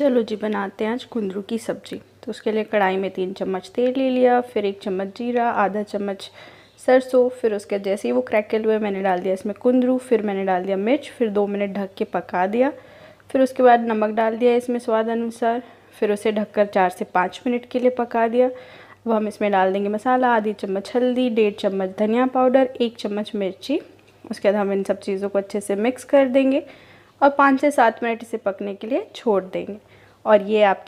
चलो जी बनाते हैं आज कुंदरू की सब्ज़ी तो उसके लिए कढ़ाई में तीन चम्मच तेल ले लिया फिर एक चम्मच जीरा आधा चम्मच सरसों फिर उसके जैसे ही वो क्रैकल हुए मैंने डाल दिया इसमें कुंदरू फिर मैंने डाल दिया मिर्च फिर दो मिनट ढक के पका दिया फिर उसके बाद नमक डाल दिया इसमें स्वाद अनुसार फिर उसे ढककर चार से पाँच मिनट के लिए पका दिया अब हम इसमें डाल देंगे मसाला आधी चम्मच हल्दी डेढ़ चम्मच धनिया पाउडर एक चम्मच मिर्ची उसके बाद हम इन सब चीज़ों को अच्छे से मिक्स कर देंगे और पाँच से सात मिनट इसे पकने के लिए छोड़ देंगे और ये आप